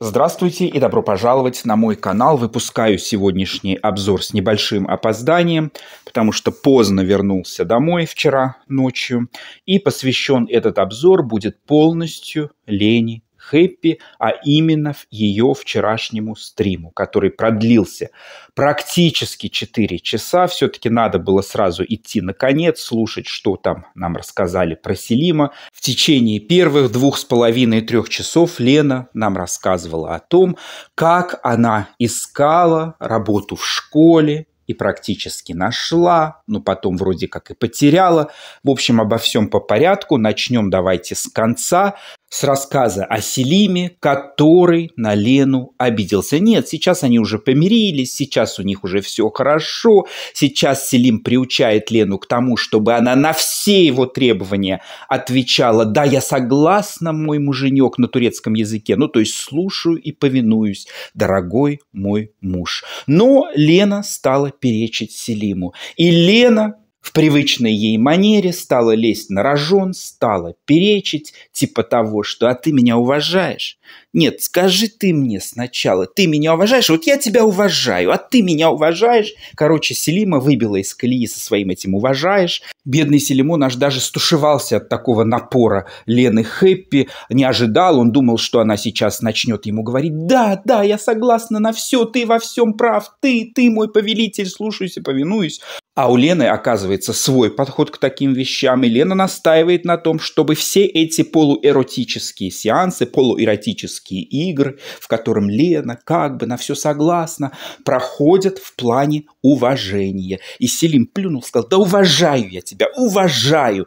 Здравствуйте и добро пожаловать на мой канал. Выпускаю сегодняшний обзор с небольшим опозданием, потому что поздно вернулся домой вчера ночью. И посвящен этот обзор будет полностью лени хэппи, а именно в ее вчерашнему стриму, который продлился практически 4 часа. Все-таки надо было сразу идти на конец, слушать, что там нам рассказали про Селима. В течение первых двух с половиной-трех часов Лена нам рассказывала о том, как она искала работу в школе, и практически нашла, но ну, потом вроде как и потеряла. В общем, обо всем по порядку. Начнем давайте с конца с рассказа о Селиме, который на Лену обиделся. Нет, сейчас они уже помирились, сейчас у них уже все хорошо, сейчас Селим приучает Лену к тому, чтобы она на все его требования отвечала «Да, я согласна, мой муженек» на турецком языке, ну, то есть «слушаю и повинуюсь, дорогой мой муж». Но Лена стала перечить Селиму, и Лена в привычной ей манере стала лезть на рожон, стала перечить, типа того, что «а ты меня уважаешь? Нет, скажи ты мне сначала, ты меня уважаешь? Вот я тебя уважаю, а ты меня уважаешь? Короче, Селима выбила из колеи со своим этим «уважаешь». Бедный Селимон наш даже стушевался от такого напора Лены Хэппи. Не ожидал, он думал, что она сейчас начнет ему говорить «Да, да, я согласна на все, ты во всем прав, ты, ты мой повелитель, слушаюсь и повинуюсь». А у Лены, оказывается, свой подход к таким вещам, и Лена настаивает на том, чтобы все эти полуэротические сеансы, полуэротические политические игры, в котором Лена как бы на все согласна, проходят в плане уважения. И Селим плюнул, сказал, да уважаю я тебя, уважаю.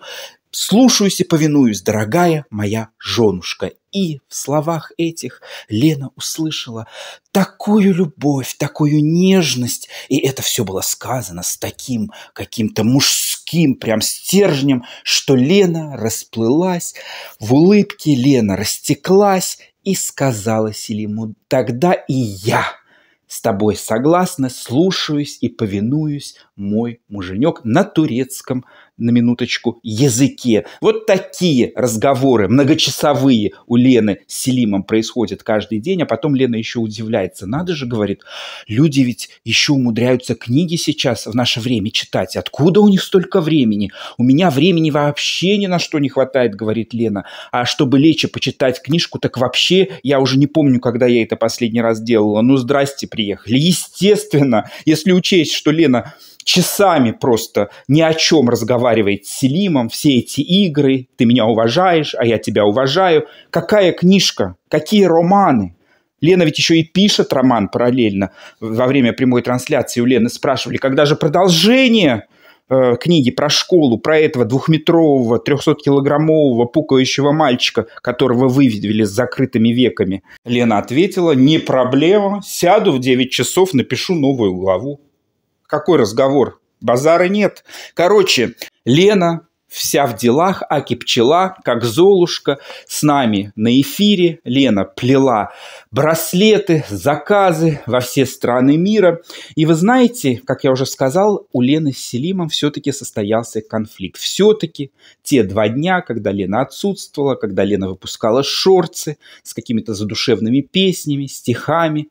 «Слушаюсь и повинуюсь, дорогая моя женушка». И в словах этих Лена услышала такую любовь, такую нежность. И это все было сказано с таким каким-то мужским прям стержнем, что Лена расплылась в улыбке, Лена растеклась, и сказала Селиму, тогда и я с тобой согласна, слушаюсь и повинуюсь, мой муженек на турецком на минуточку, языке. Вот такие разговоры многочасовые у Лены с Селимом происходят каждый день, а потом Лена еще удивляется. Надо же, говорит, люди ведь еще умудряются книги сейчас в наше время читать. Откуда у них столько времени? У меня времени вообще ни на что не хватает, говорит Лена. А чтобы лечь и почитать книжку, так вообще я уже не помню, когда я это последний раз делала. Ну, здрасте, приехали. Естественно, если учесть, что Лена часами просто ни о чем разговаривает с Селимом, все эти игры, ты меня уважаешь, а я тебя уважаю. Какая книжка, какие романы? Лена ведь еще и пишет роман параллельно. Во время прямой трансляции у Лены спрашивали, когда же продолжение э, книги про школу, про этого двухметрового, 300-килограммового пукающего мальчика, которого выведели с закрытыми веками. Лена ответила, не проблема, сяду в 9 часов, напишу новую главу. Какой разговор? Базара нет. Короче, Лена вся в делах, а Кипчела как золушка, с нами на эфире. Лена плела браслеты, заказы во все страны мира. И вы знаете, как я уже сказал, у Лены с Селимом все-таки состоялся конфликт. Все-таки те два дня, когда Лена отсутствовала, когда Лена выпускала шорцы с какими-то задушевными песнями, стихами,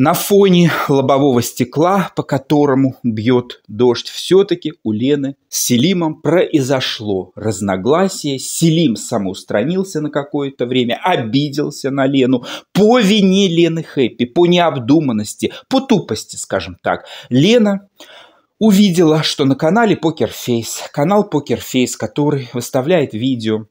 на фоне лобового стекла, по которому бьет дождь, все-таки у Лены с Селимом произошло разногласие. Селим самоустранился на какое-то время, обиделся на Лену по вине Лены Хэппи, по необдуманности, по тупости, скажем так. Лена увидела, что на канале Покерфейс, канал Покерфейс, который выставляет видео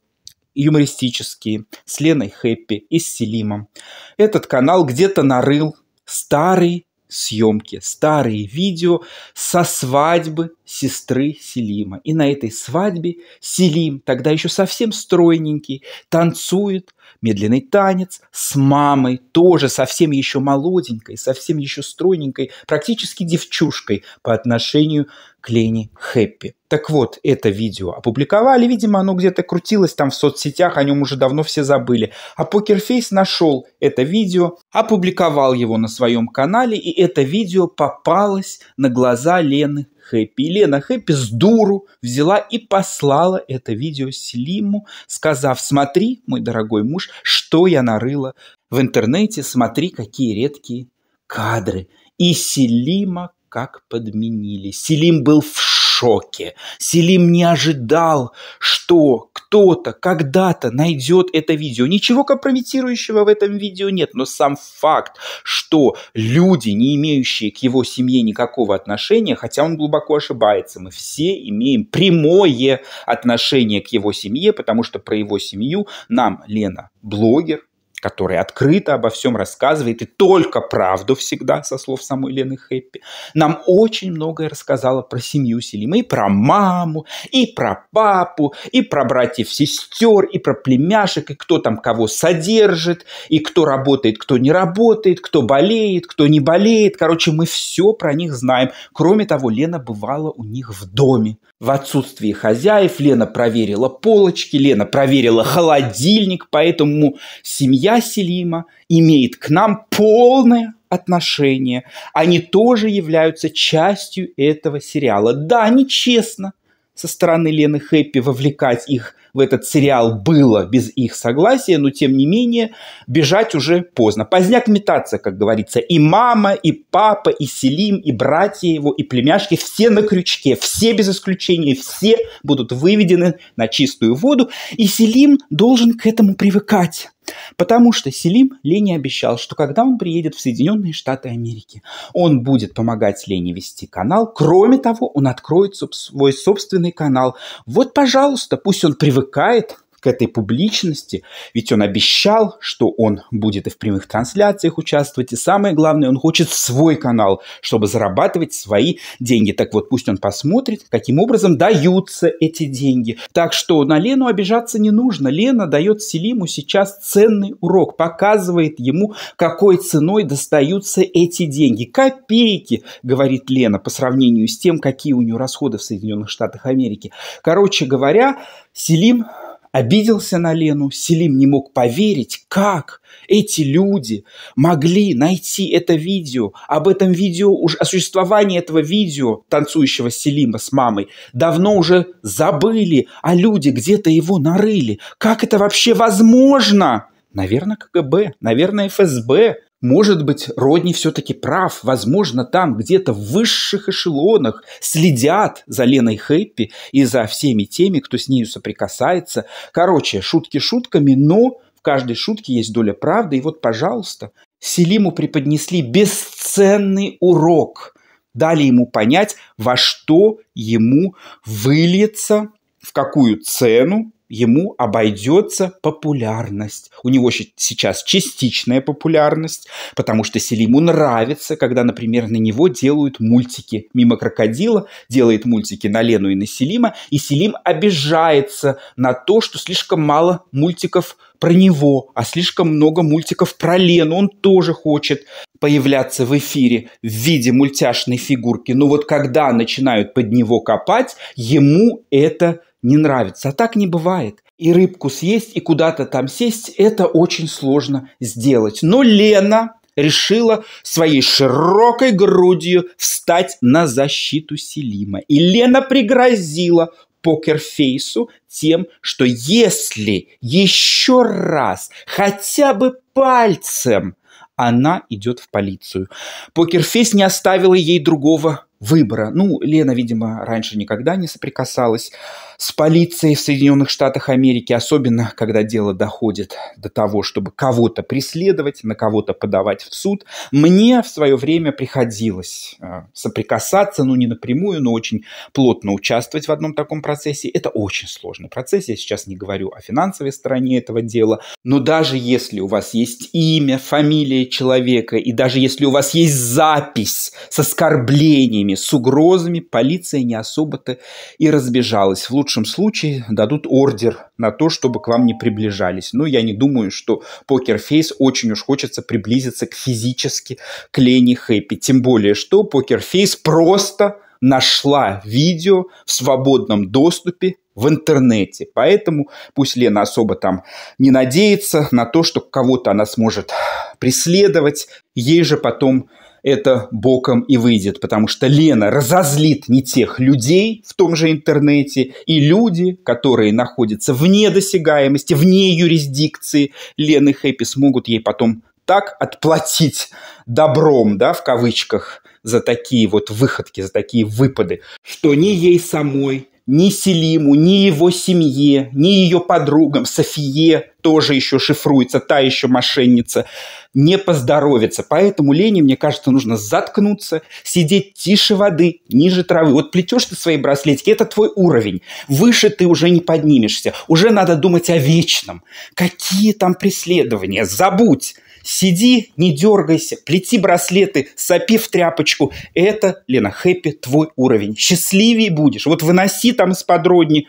юмористические с Леной Хэппи и с Селимом. Этот канал где-то нарыл старые съемки, старые видео со свадьбы сестры Селима. И на этой свадьбе Селим, тогда еще совсем стройненький, танцует медленный танец с мамой, тоже совсем еще молоденькой, совсем еще стройненькой, практически девчушкой по отношению к Лене Хэппи. Так вот, это видео опубликовали, видимо, оно где-то крутилось там в соцсетях, о нем уже давно все забыли. А Покерфейс нашел это видео, опубликовал его на своем канале, и это видео попалось на глаза Лены Хэппи. Лена Хэппи с дуру взяла и послала это видео Селиму, сказав, смотри, мой дорогой муж, что я нарыла в интернете, смотри, какие редкие кадры. И Селима как подменили. Селим был в шоке шоке. Селим не ожидал, что кто-то когда-то найдет это видео. Ничего компрометирующего в этом видео нет, но сам факт, что люди, не имеющие к его семье никакого отношения, хотя он глубоко ошибается, мы все имеем прямое отношение к его семье, потому что про его семью нам Лена блогер, который открыто обо всем рассказывает и только правду всегда, со слов самой Лены Хэппи, нам очень многое рассказала про семью Селима, и про маму, и про папу, и про братьев-сестер, и про племяшек, и кто там кого содержит, и кто работает, кто не работает, кто болеет, кто не болеет. Короче, мы все про них знаем. Кроме того, Лена бывала у них в доме в отсутствии хозяев. Лена проверила полочки, Лена проверила холодильник, поэтому семья Селима имеет к нам полное отношение. Они тоже являются частью этого сериала. Да, нечестно со стороны Лены Хэппи вовлекать их в этот сериал было без их согласия, но тем не менее бежать уже поздно. Поздняк метаться, как говорится. И мама, и папа, и Селим, и братья его, и племяшки, все на крючке, все без исключения, все будут выведены на чистую воду. И Селим должен к этому привыкать. Потому что Селим Лене обещал, что когда он приедет в Соединенные Штаты Америки, он будет помогать Лене вести канал. Кроме того, он откроет свой собственный канал. Вот, пожалуйста, пусть он привыкает к этой публичности, ведь он обещал, что он будет и в прямых трансляциях участвовать, и самое главное, он хочет свой канал, чтобы зарабатывать свои деньги. Так вот, пусть он посмотрит, каким образом даются эти деньги. Так что на Лену обижаться не нужно. Лена дает Селиму сейчас ценный урок, показывает ему, какой ценой достаются эти деньги. Копейки, говорит Лена, по сравнению с тем, какие у нее расходы в Соединенных Штатах Америки. Короче говоря, Селим обиделся на Лену. Селим не мог поверить, как эти люди могли найти это видео. Об этом видео, уже, о существовании этого видео танцующего Селима с мамой давно уже забыли, а люди где-то его нарыли. Как это вообще возможно? Наверное, КГБ, наверное, ФСБ, может быть, Родни все-таки прав. Возможно, там где-то в высших эшелонах следят за Леной Хэппи и за всеми теми, кто с нею соприкасается. Короче, шутки шутками, но в каждой шутке есть доля правды. И вот, пожалуйста, Селиму преподнесли бесценный урок. Дали ему понять, во что ему выльется, в какую цену ему обойдется популярность. У него сейчас частичная популярность, потому что Селиму нравится, когда, например, на него делают мультики. Мимо крокодила делает мультики на Лену и на Селима, и Селим обижается на то, что слишком мало мультиков про него, а слишком много мультиков про Лену. Он тоже хочет появляться в эфире в виде мультяшной фигурки. Но вот когда начинают под него копать, ему это не нравится. А так не бывает. И рыбку съесть, и куда-то там сесть, это очень сложно сделать. Но Лена решила своей широкой грудью встать на защиту Селима. И Лена пригрозила, покерфейсу тем, что если еще раз хотя бы пальцем она идет в полицию. Покерфейс не оставила ей другого выбора. Ну, Лена, видимо, раньше никогда не соприкасалась с полицией в Соединенных Штатах Америки, особенно когда дело доходит до того, чтобы кого-то преследовать, на кого-то подавать в суд. Мне в свое время приходилось э, соприкасаться, ну, не напрямую, но очень плотно участвовать в одном таком процессе. Это очень сложный процесс. Я сейчас не говорю о финансовой стороне этого дела. Но даже если у вас есть имя, фамилия человека, и даже если у вас есть запись с оскорблениями, заявлениями с угрозами полиция не особо-то и разбежалась. В лучшем случае дадут ордер на то, чтобы к вам не приближались. Но я не думаю, что Покерфейс очень уж хочется приблизиться к физически к Лене Хэппи. Тем более, что Покерфейс просто нашла видео в свободном доступе в интернете. Поэтому пусть Лена особо там не надеется на то, что кого-то она сможет преследовать. Ей же потом это боком и выйдет, потому что Лена разозлит не тех людей в том же интернете, и люди, которые находятся вне досягаемости, вне юрисдикции Лены Хэппи, смогут ей потом так отплатить добром, да, в кавычках, за такие вот выходки, за такие выпады, что ни ей самой, ни Селиму, ни его семье, ни ее подругам, Софие, тоже еще шифруется, та еще мошенница, не поздоровится. Поэтому Лене, мне кажется, нужно заткнуться, сидеть тише воды, ниже травы. Вот плетешь ты свои браслетики, это твой уровень. Выше ты уже не поднимешься. Уже надо думать о вечном. Какие там преследования? Забудь! Сиди, не дергайся, плети браслеты, сопи в тряпочку. Это, Лена, хэппи твой уровень. Счастливее будешь. Вот выноси там с подродни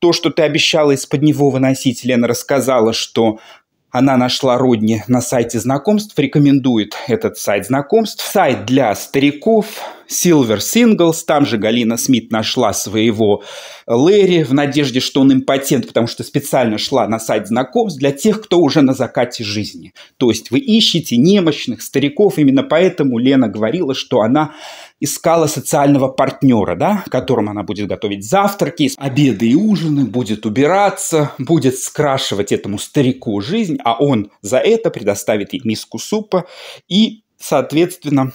то, что ты обещала из-под него выносить. Лена рассказала, что она нашла Родни на сайте знакомств, рекомендует этот сайт знакомств. Сайт для стариков, Silver Singles, там же Галина Смит нашла своего Лэри в надежде, что он импотент, потому что специально шла на сайт знакомств для тех, кто уже на закате жизни. То есть вы ищете немощных стариков, именно поэтому Лена говорила, что она искала социального партнера, да, которому она будет готовить завтраки, обеды и ужины, будет убираться, будет скрашивать этому старику жизнь, а он за это предоставит ей миску супа и, соответственно,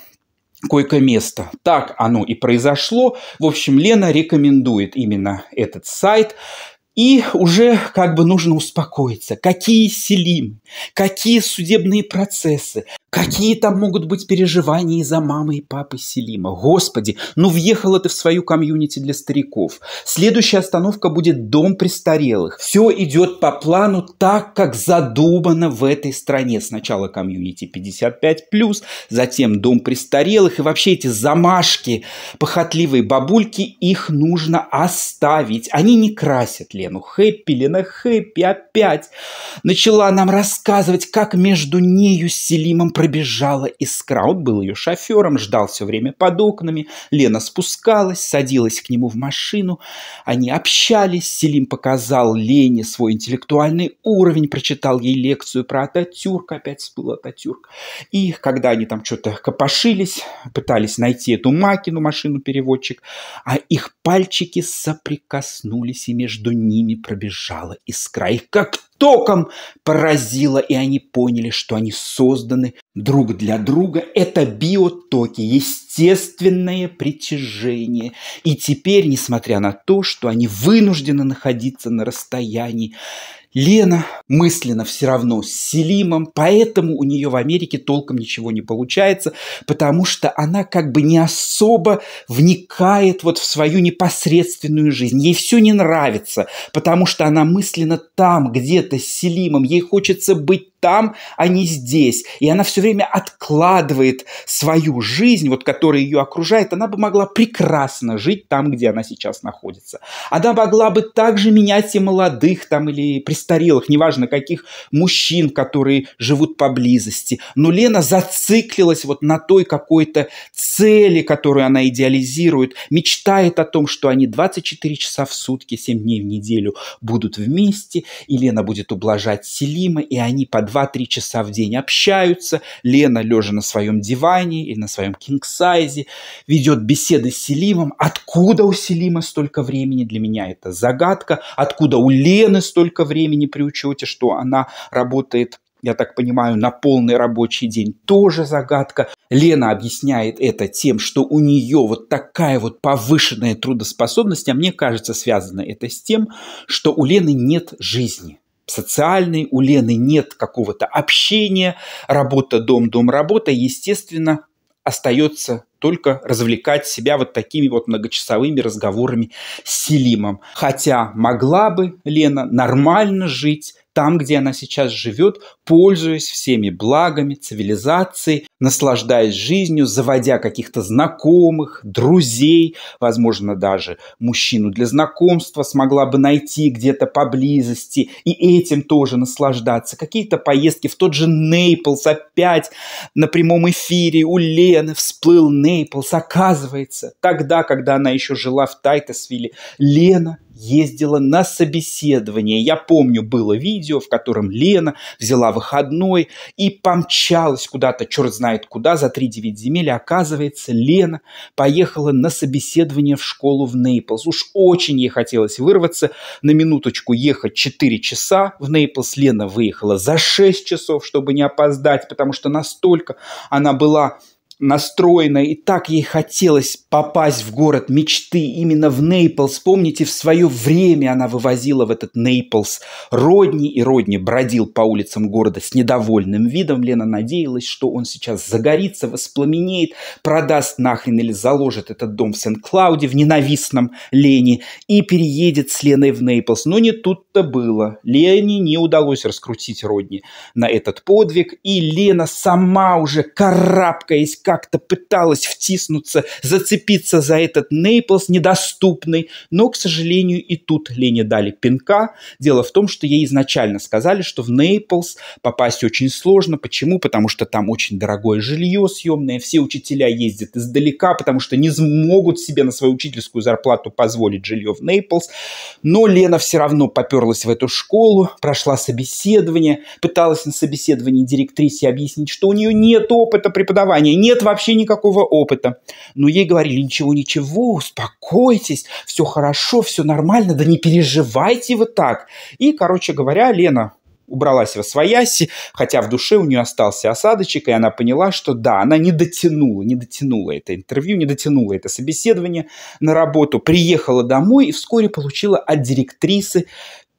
койко-место. Так оно и произошло. В общем, Лена рекомендует именно этот сайт. И уже как бы нужно успокоиться. Какие Селимы, какие судебные процессы, какие там могут быть переживания за мамы и папы Селима. Господи, ну въехала ты в свою комьюнити для стариков. Следующая остановка будет дом престарелых. Все идет по плану так, как задумано в этой стране. Сначала комьюнити 55+, затем дом престарелых. И вообще эти замашки, похотливые бабульки, их нужно оставить. Они не красят ли? Лену. Хэппи, Лена Хэппи опять начала нам рассказывать, как между нею с Селимом пробежала искра. Он был ее шофером, ждал все время под окнами. Лена спускалась, садилась к нему в машину. Они общались. Селим показал Лене свой интеллектуальный уровень, прочитал ей лекцию про Ататюрк. Опять всплыл Ататюрк. И когда они там что-то копошились, пытались найти эту Макину машину-переводчик, а их пальчики соприкоснулись, и между ними ними пробежала искра. Их как током поразило, и они поняли, что они созданы друг для друга. Это биотоки, естественное притяжение. И теперь, несмотря на то, что они вынуждены находиться на расстоянии Лена мысленно все равно с Селимом, поэтому у нее в Америке толком ничего не получается, потому что она как бы не особо вникает вот в свою непосредственную жизнь. Ей все не нравится, потому что она мысленно там, где-то с Селимом, ей хочется быть там, а не здесь. И она все время откладывает свою жизнь, вот которая ее окружает. Она бы могла прекрасно жить там, где она сейчас находится. Она могла бы также менять и молодых там или престарелых, неважно каких, мужчин, которые живут поблизости. Но Лена зациклилась вот на той какой-то цели, которую она идеализирует, мечтает о том, что они 24 часа в сутки, 7 дней в неделю будут вместе, и Лена будет ублажать Селима, и они под 2-3 часа в день общаются. Лена, лежа на своем диване или на своем кинг-сайзе, ведет беседы с Селимом. Откуда у Селима столько времени? Для меня это загадка. Откуда у Лены столько времени при учете, что она работает я так понимаю, на полный рабочий день тоже загадка. Лена объясняет это тем, что у нее вот такая вот повышенная трудоспособность, а мне кажется, связано это с тем, что у Лены нет жизни. Социальный у Лены нет какого-то общения, работа, дом, дом, работа, естественно, остается только развлекать себя вот такими вот многочасовыми разговорами с Селимом. Хотя могла бы Лена нормально жить там, где она сейчас живет, пользуясь всеми благами цивилизации, наслаждаясь жизнью, заводя каких-то знакомых, друзей, возможно, даже мужчину для знакомства смогла бы найти где-то поблизости и этим тоже наслаждаться. Какие-то поездки в тот же Нейплс опять на прямом эфире у Лены всплыл Нейплс Стейплс. Оказывается, тогда, когда она еще жила в Тайтесвилле, Лена ездила на собеседование. Я помню, было видео, в котором Лена взяла выходной и помчалась куда-то, черт знает куда, за 3-9 земель. И оказывается, Лена поехала на собеседование в школу в Нейплс. Уж очень ей хотелось вырваться. На минуточку ехать 4 часа в Нейплс. Лена выехала за 6 часов, чтобы не опоздать, потому что настолько она была настроена, и так ей хотелось попасть в город мечты именно в Нейплс. Помните, в свое время она вывозила в этот Нейплс Родни, и Родни бродил по улицам города с недовольным видом. Лена надеялась, что он сейчас загорится, воспламенеет, продаст нахрен или заложит этот дом в Сент-Клауде в ненавистном Лене и переедет с Леной в Нейплс. Но не тут-то было. Лене не удалось раскрутить Родни на этот подвиг, и Лена сама уже карабкаясь, как-то пыталась втиснуться, зацепиться за этот Нейплс недоступный, но, к сожалению, и тут Лене дали пинка. Дело в том, что ей изначально сказали, что в Нейплс попасть очень сложно. Почему? Потому что там очень дорогое жилье съемное, все учителя ездят издалека, потому что не смогут себе на свою учительскую зарплату позволить жилье в Нейплс. Но Лена все равно поперлась в эту школу, прошла собеседование, пыталась на собеседовании директрисе объяснить, что у нее нет опыта преподавания, нет нет вообще никакого опыта. Но ей говорили, ничего-ничего, успокойтесь, все хорошо, все нормально, да не переживайте вот так. И, короче говоря, Лена убралась во свояси, хотя в душе у нее остался осадочек, и она поняла, что да, она не дотянула, не дотянула это интервью, не дотянула это собеседование на работу, приехала домой и вскоре получила от директрисы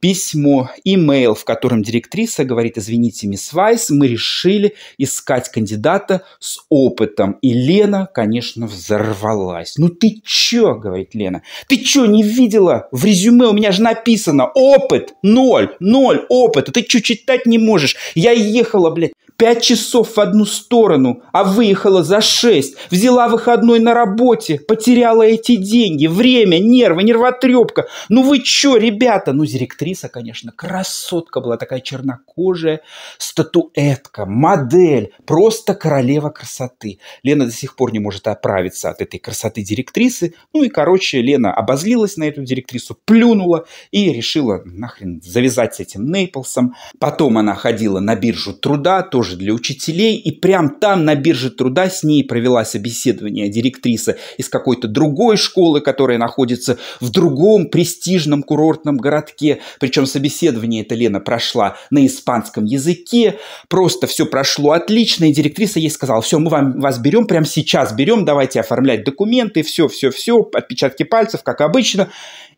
письмо, имейл, в котором директриса говорит, извините, мисс Вайс, мы решили искать кандидата с опытом. И Лена, конечно, взорвалась. Ну ты чё, говорит Лена, ты чё, не видела? В резюме у меня же написано опыт, ноль, ноль, опыта. Ты чё, читать не можешь? Я ехала, блядь, Пять часов в одну сторону, а выехала за шесть. Взяла выходной на работе, потеряла эти деньги, время, нервы, нервотрепка. Ну вы чё, ребята? Ну, директриса, конечно, красотка была, такая чернокожая, статуэтка, модель, просто королева красоты. Лена до сих пор не может оправиться от этой красоты директрисы. Ну и, короче, Лена обозлилась на эту директрису, плюнула и решила нахрен завязать с этим Нейплсом. Потом она ходила на биржу труда, тоже тоже для учителей, и прямо там на бирже труда с ней провела собеседование директриса из какой-то другой школы, которая находится в другом престижном курортном городке. Причем собеседование эта Лена прошла на испанском языке, просто все прошло отлично, и директриса ей сказала, все, мы вам, вас берем прямо сейчас, берем, давайте оформлять документы, все, все, все, отпечатки пальцев, как обычно.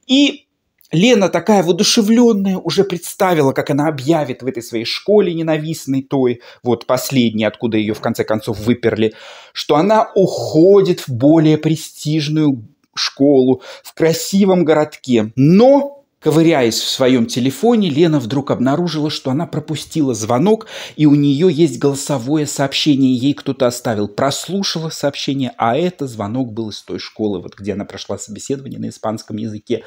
И Лена такая воодушевленная уже представила, как она объявит в этой своей школе ненавистной той, вот последней, откуда ее в конце концов выперли, что она уходит в более престижную школу в красивом городке. Но Ковыряясь в своем телефоне, Лена вдруг обнаружила, что она пропустила звонок, и у нее есть голосовое сообщение, ей кто-то оставил. Прослушала сообщение, а это звонок был из той школы, вот где она прошла собеседование на испанском языке.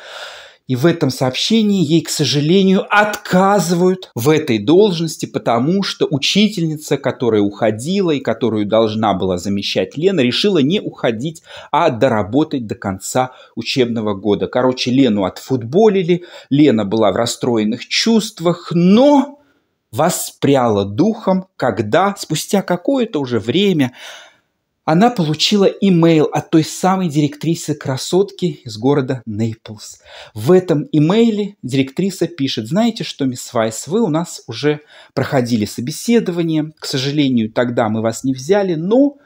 И в этом сообщении ей, к сожалению, отказывают в этой должности, потому что учительница, которая уходила и которую должна была замещать Лена, решила не уходить, а доработать до конца учебного года. Короче, Лену отфутболили, Лена была в расстроенных чувствах, но воспряла духом, когда спустя какое-то уже время она получила имейл от той самой директрисы красотки из города Нейплс. В этом имейле директриса пишет, знаете что, мисс Вайс, вы у нас уже проходили собеседование, к сожалению, тогда мы вас не взяли, но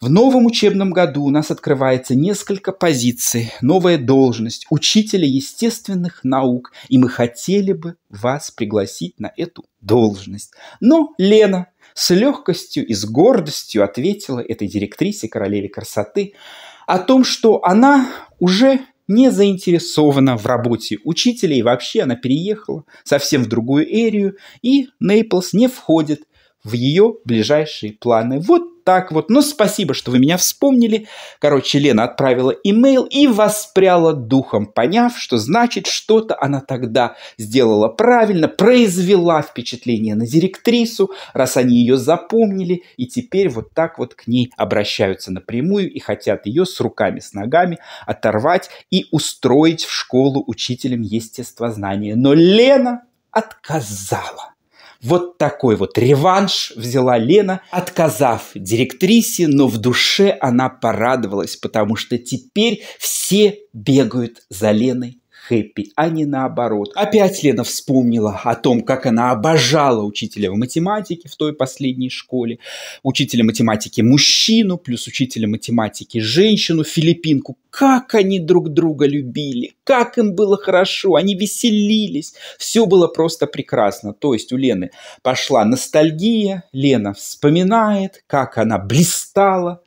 в новом учебном году у нас открывается несколько позиций, новая должность учителя естественных наук, и мы хотели бы вас пригласить на эту должность. Но Лена с легкостью и с гордостью ответила этой директрисе королеве красоты о том, что она уже не заинтересована в работе учителя, и вообще она переехала совсем в другую эрию, и Нейплс не входит в ее ближайшие планы. Вот так вот. Но «Ну, спасибо, что вы меня вспомнили. Короче, Лена отправила имейл и воспряла духом, поняв, что значит что-то она тогда сделала правильно, произвела впечатление на директрису, раз они ее запомнили, и теперь вот так вот к ней обращаются напрямую и хотят ее с руками, с ногами оторвать и устроить в школу учителем естествознания. Но Лена отказала. Вот такой вот реванш взяла Лена, отказав директрисе, но в душе она порадовалась, потому что теперь все бегают за Леной хэппи, а не наоборот. Опять Лена вспомнила о том, как она обожала учителя в математике в той последней школе, учителя математики мужчину, плюс учителя математики женщину, филиппинку. Как они друг друга любили, как им было хорошо, они веселились, все было просто прекрасно. То есть у Лены пошла ностальгия, Лена вспоминает, как она блистала,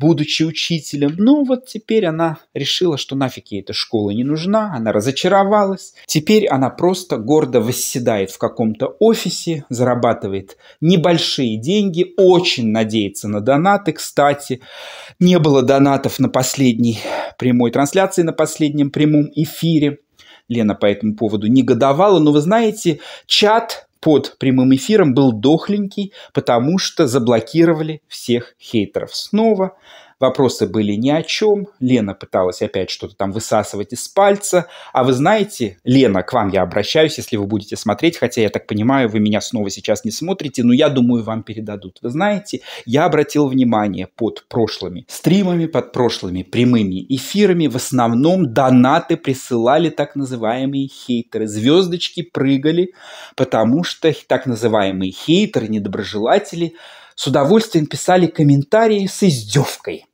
будучи учителем. Но ну, вот теперь она решила, что нафиг ей эта школа не нужна, она разочаровалась. Теперь она просто гордо восседает в каком-то офисе, зарабатывает небольшие деньги, очень надеется на донаты. Кстати, не было донатов на последней прямой трансляции, на последнем прямом эфире. Лена по этому поводу негодовала, но вы знаете, чат под прямым эфиром был дохленький, потому что заблокировали всех хейтеров. Снова Вопросы были ни о чем. Лена пыталась опять что-то там высасывать из пальца. А вы знаете, Лена, к вам я обращаюсь, если вы будете смотреть, хотя я так понимаю, вы меня снова сейчас не смотрите, но я думаю, вам передадут. Вы знаете, я обратил внимание под прошлыми стримами, под прошлыми прямыми эфирами в основном донаты присылали так называемые хейтеры. Звездочки прыгали, потому что так называемые хейтеры, недоброжелатели с удовольствием писали комментарии с издевкой.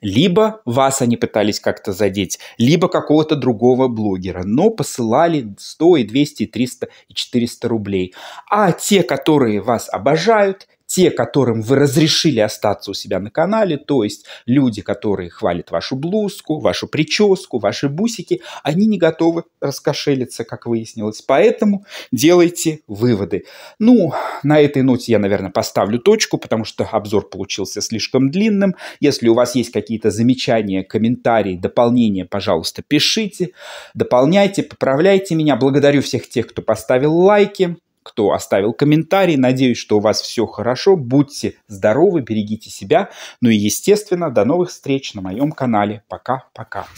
Либо вас они пытались как-то задеть, либо какого-то другого блогера, но посылали 100 и 200, и 300 и 400 рублей. А те, которые вас обожают, те, которым вы разрешили остаться у себя на канале, то есть люди, которые хвалят вашу блузку, вашу прическу, ваши бусики, они не готовы раскошелиться, как выяснилось. Поэтому делайте выводы. Ну, на этой ноте я, наверное, поставлю точку, потому что обзор получился слишком длинным. Если у вас есть какие-то замечания, комментарии, дополнения, пожалуйста, пишите, дополняйте, поправляйте меня. Благодарю всех тех, кто поставил лайки кто оставил комментарий. Надеюсь, что у вас все хорошо. Будьте здоровы, берегите себя. Ну и, естественно, до новых встреч на моем канале. Пока-пока.